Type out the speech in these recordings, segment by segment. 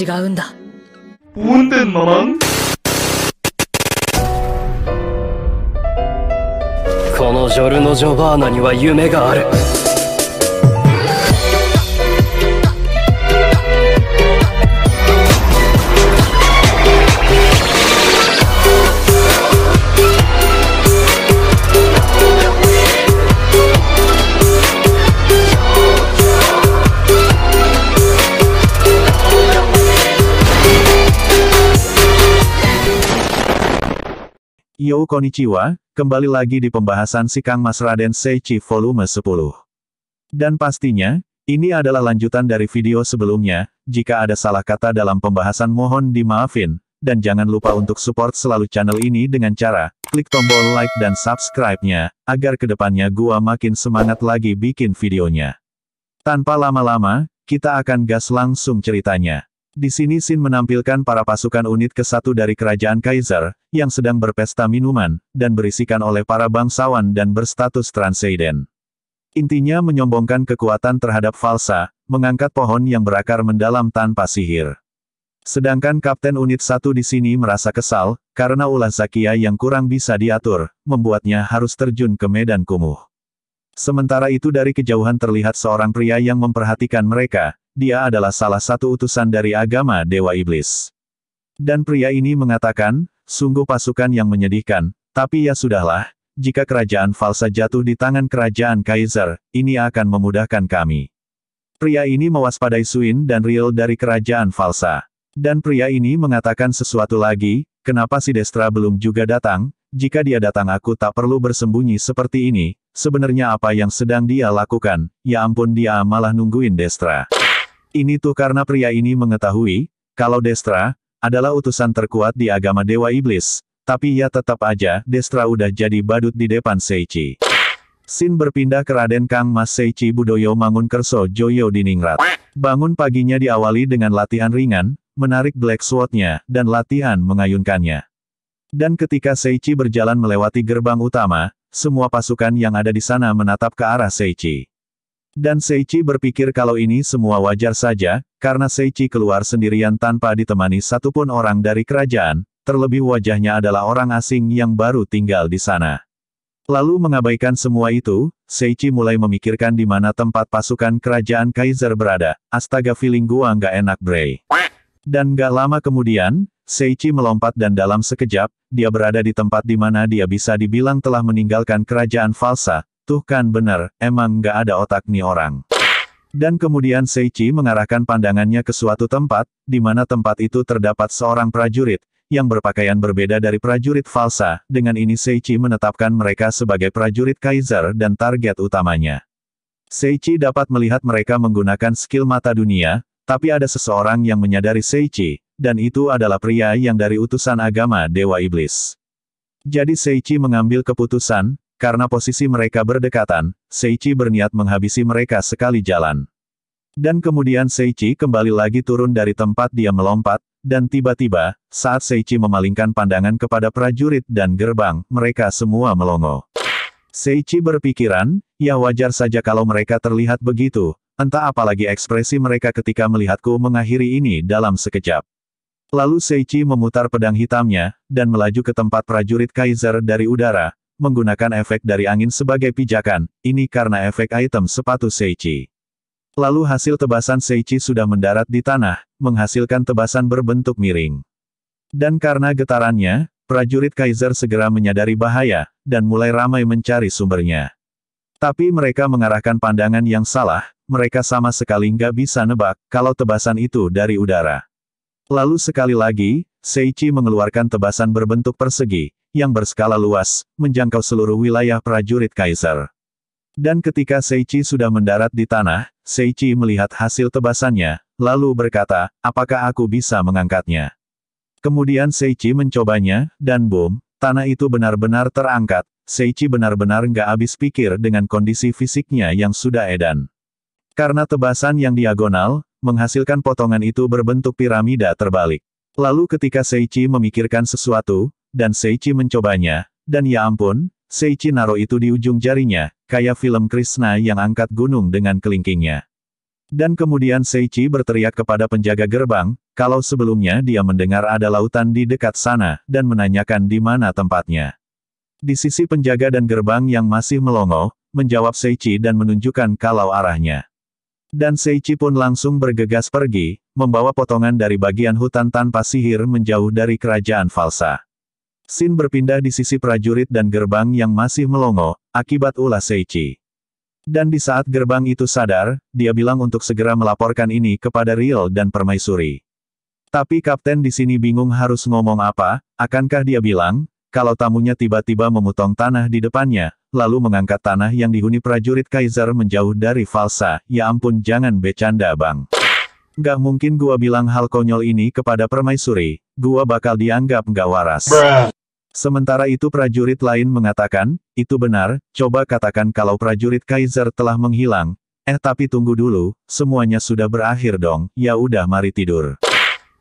違うんだ。運転このジョルノ・ジョバーナには夢がある。Yo Konichiwa, kembali lagi di pembahasan si Kang Mas Raden Seichi volume 10. Dan pastinya, ini adalah lanjutan dari video sebelumnya, jika ada salah kata dalam pembahasan mohon dimaafin, dan jangan lupa untuk support selalu channel ini dengan cara, klik tombol like dan subscribe-nya, agar kedepannya gua makin semangat lagi bikin videonya. Tanpa lama-lama, kita akan gas langsung ceritanya. Di sini Sin menampilkan para pasukan unit ke-1 dari kerajaan Kaiser, yang sedang berpesta minuman, dan berisikan oleh para bangsawan dan berstatus transeiden. Intinya menyombongkan kekuatan terhadap falsa, mengangkat pohon yang berakar mendalam tanpa sihir. Sedangkan Kapten Unit 1 di sini merasa kesal, karena ulah Zakia yang kurang bisa diatur, membuatnya harus terjun ke medan kumuh. Sementara itu dari kejauhan terlihat seorang pria yang memperhatikan mereka, dia adalah salah satu utusan dari agama Dewa Iblis. Dan pria ini mengatakan, sungguh pasukan yang menyedihkan, tapi ya sudahlah, jika kerajaan falsa jatuh di tangan kerajaan Kaiser, ini akan memudahkan kami. Pria ini mewaspadai Suin dan Riel dari kerajaan falsa. Dan pria ini mengatakan sesuatu lagi, kenapa si Destra belum juga datang, jika dia datang aku tak perlu bersembunyi seperti ini, sebenarnya apa yang sedang dia lakukan, ya ampun dia malah nungguin Destra. Ini tuh karena pria ini mengetahui, kalau Destra, adalah utusan terkuat di agama Dewa Iblis, tapi ya tetap aja, Destra udah jadi badut di depan Seichi. Sin berpindah ke Raden Kang Mas Seichi Budoyo Mangun Kerso Joyo Diningrat. Bangun paginya diawali dengan latihan ringan, menarik Black swordnya, dan latihan mengayunkannya. Dan ketika Seichi berjalan melewati gerbang utama, semua pasukan yang ada di sana menatap ke arah Seichi. Dan Seichi berpikir kalau ini semua wajar saja, karena Seichi keluar sendirian tanpa ditemani satupun orang dari kerajaan, terlebih wajahnya adalah orang asing yang baru tinggal di sana. Lalu mengabaikan semua itu, Seichi mulai memikirkan di mana tempat pasukan kerajaan Kaiser berada. Astaga feeling gua nggak enak Bray. Dan gak lama kemudian, Seichi melompat dan dalam sekejap, dia berada di tempat di mana dia bisa dibilang telah meninggalkan kerajaan falsa, Tuh kan bener, emang gak ada otak nih orang. Dan kemudian Seichi mengarahkan pandangannya ke suatu tempat, di mana tempat itu terdapat seorang prajurit, yang berpakaian berbeda dari prajurit falsa, dengan ini Seichi menetapkan mereka sebagai prajurit Kaiser dan target utamanya. Seichi dapat melihat mereka menggunakan skill mata dunia, tapi ada seseorang yang menyadari Seichi, dan itu adalah pria yang dari utusan agama Dewa Iblis. Jadi Seichi mengambil keputusan, karena posisi mereka berdekatan, Seichi berniat menghabisi mereka sekali jalan. Dan kemudian Seichi kembali lagi turun dari tempat dia melompat, dan tiba-tiba, saat Seichi memalingkan pandangan kepada prajurit dan gerbang, mereka semua melongo. Seichi berpikiran, ya wajar saja kalau mereka terlihat begitu, entah apalagi ekspresi mereka ketika melihatku mengakhiri ini dalam sekejap. Lalu Seichi memutar pedang hitamnya, dan melaju ke tempat prajurit Kaiser dari udara, menggunakan efek dari angin sebagai pijakan, ini karena efek item sepatu Seichi. Lalu hasil tebasan Seichi sudah mendarat di tanah, menghasilkan tebasan berbentuk miring. Dan karena getarannya, prajurit Kaiser segera menyadari bahaya, dan mulai ramai mencari sumbernya. Tapi mereka mengarahkan pandangan yang salah, mereka sama sekali nggak bisa nebak kalau tebasan itu dari udara. Lalu sekali lagi, Seichi mengeluarkan tebasan berbentuk persegi, yang berskala luas, menjangkau seluruh wilayah prajurit Kaiser. Dan ketika Seichi sudah mendarat di tanah, Seichi melihat hasil tebasannya, lalu berkata, apakah aku bisa mengangkatnya? Kemudian Seichi mencobanya, dan boom, tanah itu benar-benar terangkat, Seichi benar-benar nggak habis pikir dengan kondisi fisiknya yang sudah edan. Karena tebasan yang diagonal, menghasilkan potongan itu berbentuk piramida terbalik. Lalu ketika Seichi memikirkan sesuatu, dan Seichi mencobanya, dan ya ampun, Seichi naruh itu di ujung jarinya, kayak film Krishna yang angkat gunung dengan kelingkingnya. Dan kemudian Seichi berteriak kepada penjaga gerbang, kalau sebelumnya dia mendengar ada lautan di dekat sana, dan menanyakan di mana tempatnya. Di sisi penjaga dan gerbang yang masih melongo, menjawab Seichi dan menunjukkan kalau arahnya. Dan Seichi pun langsung bergegas pergi, membawa potongan dari bagian hutan tanpa sihir menjauh dari kerajaan falsa. Sin berpindah di sisi prajurit dan gerbang yang masih melongo, akibat ulah Seichi. Dan di saat gerbang itu sadar, dia bilang untuk segera melaporkan ini kepada Riel dan Permaisuri. Tapi kapten di sini bingung harus ngomong apa, akankah dia bilang, kalau tamunya tiba-tiba memotong tanah di depannya, lalu mengangkat tanah yang dihuni prajurit Kaiser menjauh dari falsa, ya ampun jangan becanda bang. Gak mungkin gua bilang hal konyol ini kepada permaisuri, gua bakal dianggap gak waras. Bruh. Sementara itu prajurit lain mengatakan, itu benar, coba katakan kalau prajurit Kaiser telah menghilang, eh tapi tunggu dulu, semuanya sudah berakhir dong, ya udah mari tidur.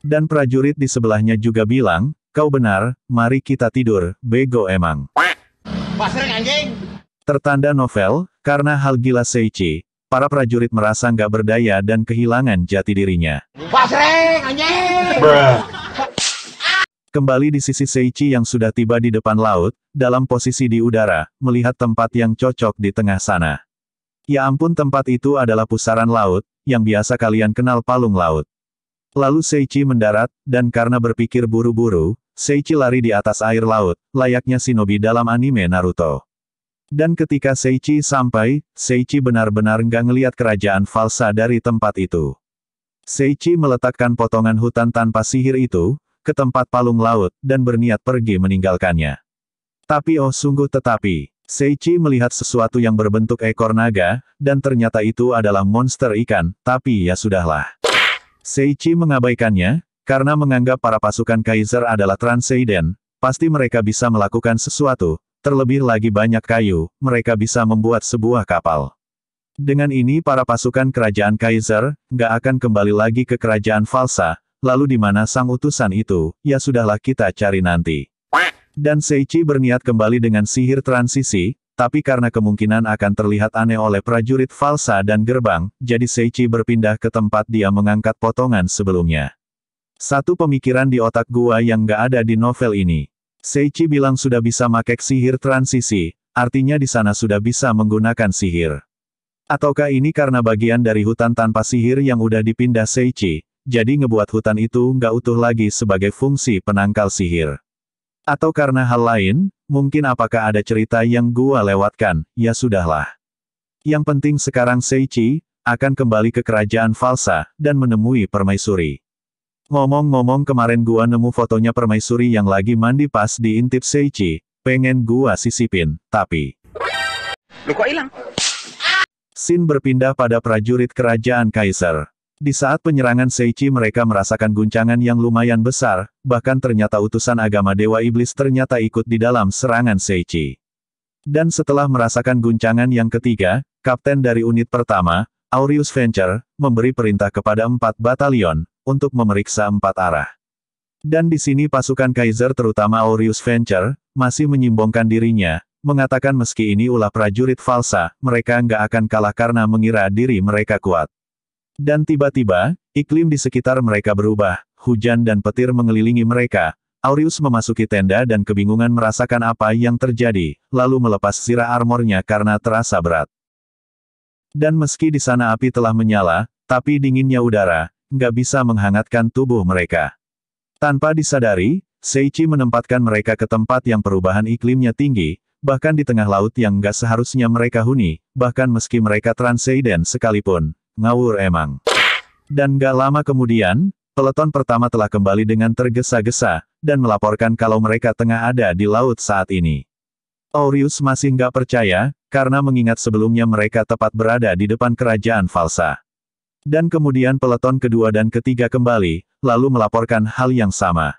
Dan prajurit di sebelahnya juga bilang, kau benar, mari kita tidur, bego emang. Tertanda novel, karena hal gila Seichi, para prajurit merasa nggak berdaya dan kehilangan jati dirinya. Pasreng, anjing! Kembali di sisi Seichi yang sudah tiba di depan laut, dalam posisi di udara, melihat tempat yang cocok di tengah sana. Ya ampun tempat itu adalah pusaran laut, yang biasa kalian kenal palung laut. Lalu Seichi mendarat, dan karena berpikir buru-buru, Seichi lari di atas air laut, layaknya shinobi dalam anime Naruto. Dan ketika Seichi sampai, Seichi benar-benar nggak ngeliat kerajaan falsa dari tempat itu. Seichi meletakkan potongan hutan tanpa sihir itu, ke tempat palung laut, dan berniat pergi meninggalkannya. Tapi oh sungguh tetapi, Seichi melihat sesuatu yang berbentuk ekor naga, dan ternyata itu adalah monster ikan, tapi ya sudahlah. Seichi mengabaikannya, karena menganggap para pasukan Kaiser adalah Transeiden, pasti mereka bisa melakukan sesuatu, terlebih lagi banyak kayu, mereka bisa membuat sebuah kapal. Dengan ini para pasukan kerajaan Kaiser, gak akan kembali lagi ke kerajaan Falsa, lalu di mana sang utusan itu, ya sudahlah kita cari nanti. Dan Seichi berniat kembali dengan sihir transisi, tapi karena kemungkinan akan terlihat aneh oleh prajurit falsa dan gerbang, jadi Seichi berpindah ke tempat dia mengangkat potongan sebelumnya. Satu pemikiran di otak gua yang gak ada di novel ini. Seichi bilang sudah bisa makek sihir transisi, artinya di sana sudah bisa menggunakan sihir. Ataukah ini karena bagian dari hutan tanpa sihir yang udah dipindah Seichi, jadi ngebuat hutan itu nggak utuh lagi sebagai fungsi penangkal sihir. Atau karena hal lain, mungkin apakah ada cerita yang gua lewatkan, ya sudahlah. Yang penting sekarang Seichi, akan kembali ke kerajaan Falsa, dan menemui Permaisuri. Ngomong-ngomong kemarin gua nemu fotonya Permaisuri yang lagi mandi pas diintip Seichi, pengen gua sisipin, tapi... Lu kok hilang? Sin berpindah pada prajurit kerajaan Kaiser. Di saat penyerangan Seichi mereka merasakan guncangan yang lumayan besar, bahkan ternyata utusan agama Dewa Iblis ternyata ikut di dalam serangan Seichi. Dan setelah merasakan guncangan yang ketiga, kapten dari unit pertama, Aureus Venture, memberi perintah kepada empat batalion, untuk memeriksa empat arah. Dan di sini pasukan Kaiser terutama Aureus Venture, masih menyimbongkan dirinya, mengatakan meski ini ulah prajurit falsa, mereka nggak akan kalah karena mengira diri mereka kuat. Dan tiba-tiba, iklim di sekitar mereka berubah, hujan dan petir mengelilingi mereka. Aureus memasuki tenda dan kebingungan merasakan apa yang terjadi, lalu melepas sirah armornya karena terasa berat. Dan meski di sana api telah menyala, tapi dinginnya udara, nggak bisa menghangatkan tubuh mereka. Tanpa disadari, Seichi menempatkan mereka ke tempat yang perubahan iklimnya tinggi, bahkan di tengah laut yang nggak seharusnya mereka huni, bahkan meski mereka transeiden sekalipun, ngawur emang. Dan gak lama kemudian, peleton pertama telah kembali dengan tergesa-gesa, dan melaporkan kalau mereka tengah ada di laut saat ini. Aureus masih gak percaya, karena mengingat sebelumnya mereka tepat berada di depan kerajaan falsa. Dan kemudian peleton kedua dan ketiga kembali, lalu melaporkan hal yang sama.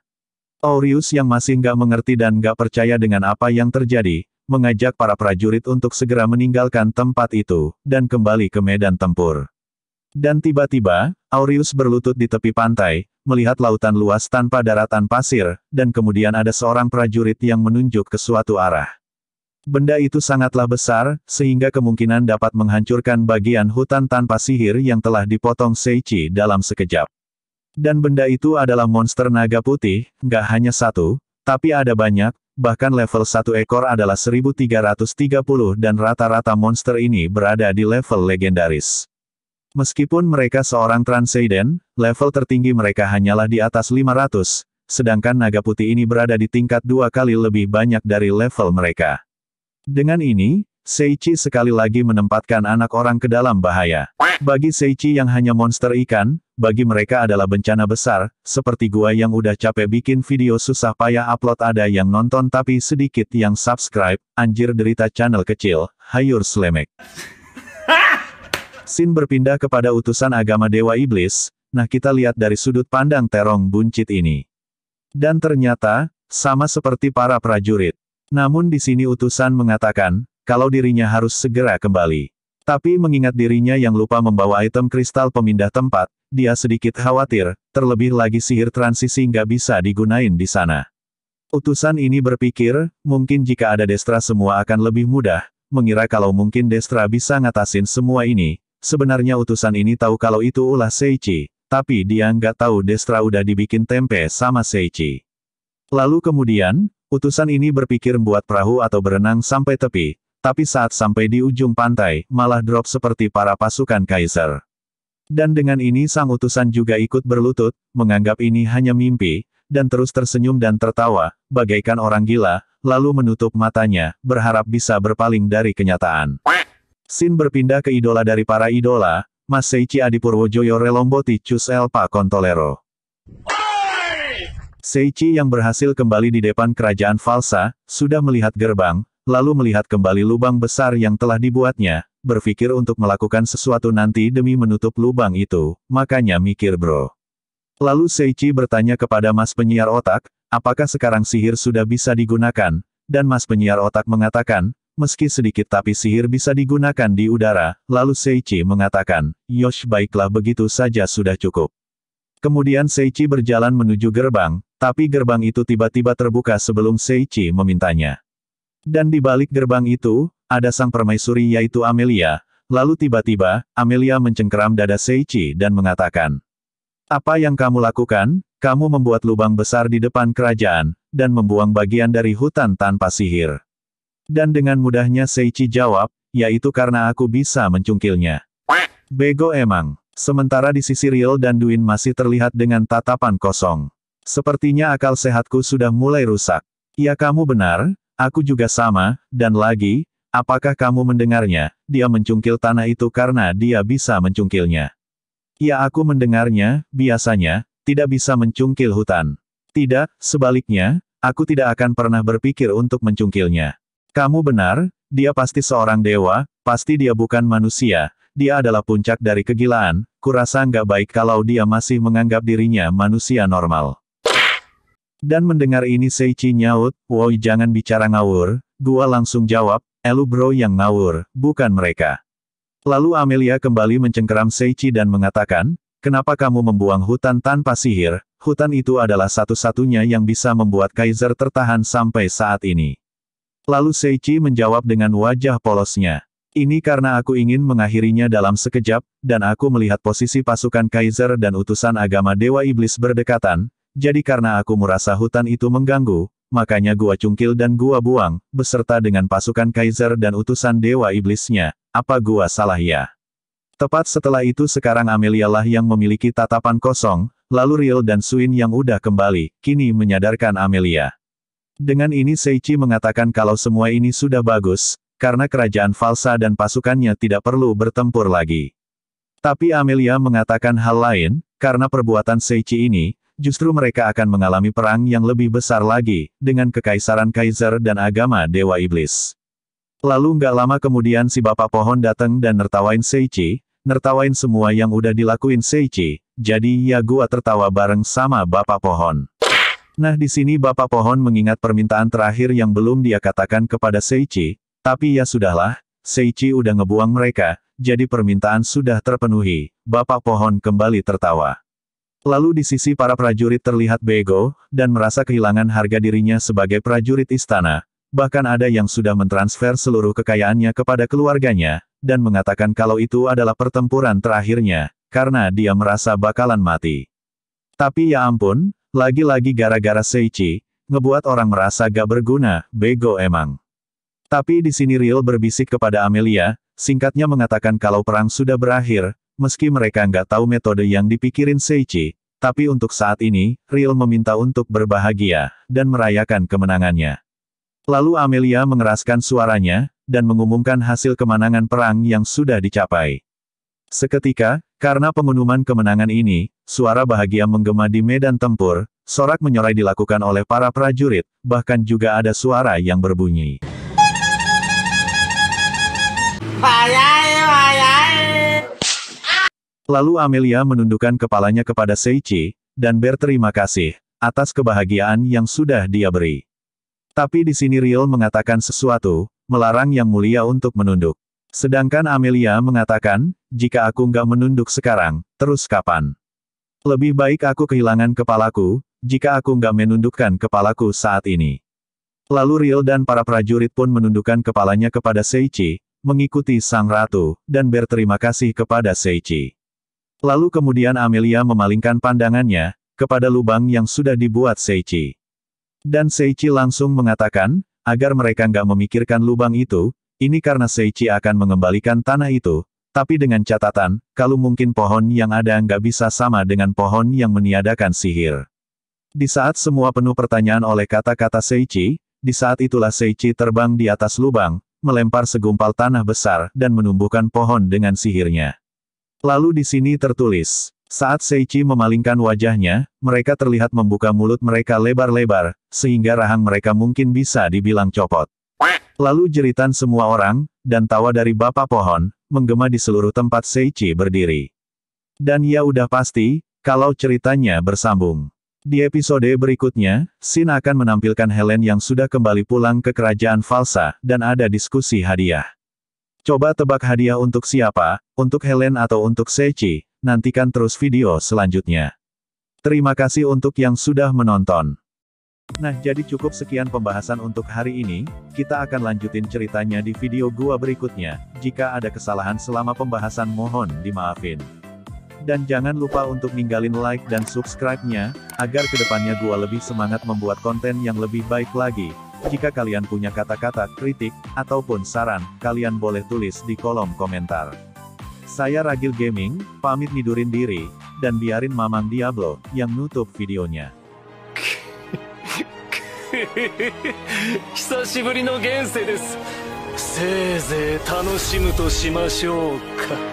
Aureus yang masih gak mengerti dan gak percaya dengan apa yang terjadi, mengajak para prajurit untuk segera meninggalkan tempat itu, dan kembali ke medan tempur. Dan tiba-tiba, Aureus berlutut di tepi pantai, melihat lautan luas tanpa daratan pasir, dan kemudian ada seorang prajurit yang menunjuk ke suatu arah. Benda itu sangatlah besar, sehingga kemungkinan dapat menghancurkan bagian hutan tanpa sihir yang telah dipotong Seichi dalam sekejap. Dan benda itu adalah monster naga putih, gak hanya satu, tapi ada banyak, bahkan level satu ekor adalah 1330 dan rata-rata monster ini berada di level legendaris. Meskipun mereka seorang Transcendent, level tertinggi mereka hanyalah di atas 500, sedangkan naga putih ini berada di tingkat dua kali lebih banyak dari level mereka. Dengan ini, Seichi sekali lagi menempatkan anak orang ke dalam bahaya. Bagi Seichi yang hanya monster ikan, bagi mereka adalah bencana besar, seperti gua yang udah capek bikin video susah payah upload ada yang nonton tapi sedikit yang subscribe, anjir derita channel kecil, hayur slemek. Sin berpindah kepada utusan agama Dewa Iblis, nah kita lihat dari sudut pandang terong buncit ini. Dan ternyata, sama seperti para prajurit. Namun di sini utusan mengatakan, kalau dirinya harus segera kembali. Tapi mengingat dirinya yang lupa membawa item kristal pemindah tempat, dia sedikit khawatir, terlebih lagi sihir transisi nggak bisa digunain di sana. Utusan ini berpikir, mungkin jika ada Destra semua akan lebih mudah, mengira kalau mungkin Destra bisa ngatasin semua ini, Sebenarnya utusan ini tahu kalau itu ulah Seichi, tapi dia nggak tahu Destra udah dibikin tempe sama Seichi. Lalu kemudian, utusan ini berpikir buat perahu atau berenang sampai tepi, tapi saat sampai di ujung pantai, malah drop seperti para pasukan Kaiser. Dan dengan ini sang utusan juga ikut berlutut, menganggap ini hanya mimpi, dan terus tersenyum dan tertawa, bagaikan orang gila, lalu menutup matanya, berharap bisa berpaling dari kenyataan. Sin berpindah ke idola dari para idola, Mas Seichi Joyo Relomboti Cus Elpa Kontolero. Seichi yang berhasil kembali di depan kerajaan falsa, sudah melihat gerbang, lalu melihat kembali lubang besar yang telah dibuatnya, berpikir untuk melakukan sesuatu nanti demi menutup lubang itu, makanya mikir bro. Lalu Seichi bertanya kepada mas penyiar otak, apakah sekarang sihir sudah bisa digunakan, dan mas penyiar otak mengatakan, Meski sedikit tapi sihir bisa digunakan di udara, lalu Seichi mengatakan, Yosh baiklah begitu saja sudah cukup. Kemudian Seichi berjalan menuju gerbang, tapi gerbang itu tiba-tiba terbuka sebelum Seichi memintanya. Dan di balik gerbang itu, ada sang permaisuri yaitu Amelia, lalu tiba-tiba, Amelia mencengkeram dada Seichi dan mengatakan, Apa yang kamu lakukan? Kamu membuat lubang besar di depan kerajaan, dan membuang bagian dari hutan tanpa sihir. Dan dengan mudahnya Seichi jawab, yaitu karena aku bisa mencungkilnya. Bego emang. Sementara di sisi Riel dan Duin masih terlihat dengan tatapan kosong. Sepertinya akal sehatku sudah mulai rusak. Ya kamu benar, aku juga sama, dan lagi, apakah kamu mendengarnya, dia mencungkil tanah itu karena dia bisa mencungkilnya. Ya aku mendengarnya, biasanya, tidak bisa mencungkil hutan. Tidak, sebaliknya, aku tidak akan pernah berpikir untuk mencungkilnya. Kamu benar, dia pasti seorang dewa, pasti dia bukan manusia, dia adalah puncak dari kegilaan, kurasa nggak baik kalau dia masih menganggap dirinya manusia normal. Dan mendengar ini Seichi nyaut, woi jangan bicara ngawur, gua langsung jawab, elu bro yang ngawur, bukan mereka. Lalu Amelia kembali mencengkeram Seichi dan mengatakan, kenapa kamu membuang hutan tanpa sihir, hutan itu adalah satu-satunya yang bisa membuat Kaiser tertahan sampai saat ini. Lalu Seichi menjawab dengan wajah polosnya. Ini karena aku ingin mengakhirinya dalam sekejap, dan aku melihat posisi pasukan Kaiser dan utusan agama Dewa Iblis berdekatan, jadi karena aku merasa hutan itu mengganggu, makanya gua cungkil dan gua buang, beserta dengan pasukan Kaiser dan utusan Dewa Iblisnya, apa gua salah ya? Tepat setelah itu sekarang Amelia lah yang memiliki tatapan kosong, lalu Riel dan Suin yang udah kembali, kini menyadarkan Amelia. Dengan ini Seichi mengatakan kalau semua ini sudah bagus, karena kerajaan falsa dan pasukannya tidak perlu bertempur lagi. Tapi Amelia mengatakan hal lain, karena perbuatan Seichi ini, justru mereka akan mengalami perang yang lebih besar lagi, dengan kekaisaran Kaiser dan agama Dewa Iblis. Lalu nggak lama kemudian si Bapak Pohon datang dan nertawain Seichi, nertawain semua yang udah dilakuin Seichi, jadi ya gua tertawa bareng sama Bapak Pohon. Nah di sini Bapak Pohon mengingat permintaan terakhir yang belum dia katakan kepada Seichi, tapi ya sudahlah, Seichi udah ngebuang mereka, jadi permintaan sudah terpenuhi. Bapak Pohon kembali tertawa. Lalu di sisi para prajurit terlihat bego, dan merasa kehilangan harga dirinya sebagai prajurit istana. Bahkan ada yang sudah mentransfer seluruh kekayaannya kepada keluarganya, dan mengatakan kalau itu adalah pertempuran terakhirnya, karena dia merasa bakalan mati. Tapi ya ampun, lagi-lagi gara-gara Seichi, ngebuat orang merasa gak berguna, bego emang. Tapi di sini Riel berbisik kepada Amelia, singkatnya mengatakan kalau perang sudah berakhir, meski mereka nggak tahu metode yang dipikirin Seichi, tapi untuk saat ini, Riel meminta untuk berbahagia, dan merayakan kemenangannya. Lalu Amelia mengeraskan suaranya, dan mengumumkan hasil kemenangan perang yang sudah dicapai. Seketika, karena pengumuman kemenangan ini, suara bahagia menggema di medan tempur, sorak menyorai dilakukan oleh para prajurit, bahkan juga ada suara yang berbunyi. Lalu Amelia menundukkan kepalanya kepada Seichi, dan berterima kasih, atas kebahagiaan yang sudah dia beri. Tapi di sini Riel mengatakan sesuatu, melarang Yang Mulia untuk menunduk. Sedangkan Amelia mengatakan, jika aku nggak menunduk sekarang, terus kapan? Lebih baik aku kehilangan kepalaku, jika aku nggak menundukkan kepalaku saat ini. Lalu Riel dan para prajurit pun menundukkan kepalanya kepada Seichi, mengikuti sang ratu, dan berterima kasih kepada Seichi. Lalu kemudian Amelia memalingkan pandangannya, kepada lubang yang sudah dibuat Seichi. Dan Seichi langsung mengatakan, agar mereka nggak memikirkan lubang itu, ini karena Seichi akan mengembalikan tanah itu, tapi dengan catatan, kalau mungkin pohon yang ada nggak bisa sama dengan pohon yang meniadakan sihir. Di saat semua penuh pertanyaan oleh kata-kata Seichi, di saat itulah Seichi terbang di atas lubang, melempar segumpal tanah besar dan menumbuhkan pohon dengan sihirnya. Lalu di sini tertulis, saat Seichi memalingkan wajahnya, mereka terlihat membuka mulut mereka lebar-lebar, sehingga rahang mereka mungkin bisa dibilang copot. Lalu jeritan semua orang, dan tawa dari bapak pohon, menggema di seluruh tempat Seichi berdiri. Dan ya udah pasti, kalau ceritanya bersambung. Di episode berikutnya, Sin akan menampilkan Helen yang sudah kembali pulang ke kerajaan Falsa, dan ada diskusi hadiah. Coba tebak hadiah untuk siapa, untuk Helen atau untuk Seichi, nantikan terus video selanjutnya. Terima kasih untuk yang sudah menonton. Nah jadi cukup sekian pembahasan untuk hari ini, kita akan lanjutin ceritanya di video gua berikutnya, jika ada kesalahan selama pembahasan mohon dimaafin. Dan jangan lupa untuk ninggalin like dan subscribe-nya, agar kedepannya gua lebih semangat membuat konten yang lebih baik lagi. Jika kalian punya kata-kata, kritik, ataupun saran, kalian boleh tulis di kolom komentar. Saya Ragil Gaming, pamit nidurin diri, dan biarin Mamang Diablo, yang nutup videonya. 久しぶりの現世ですせいぜい楽しむとしましょうか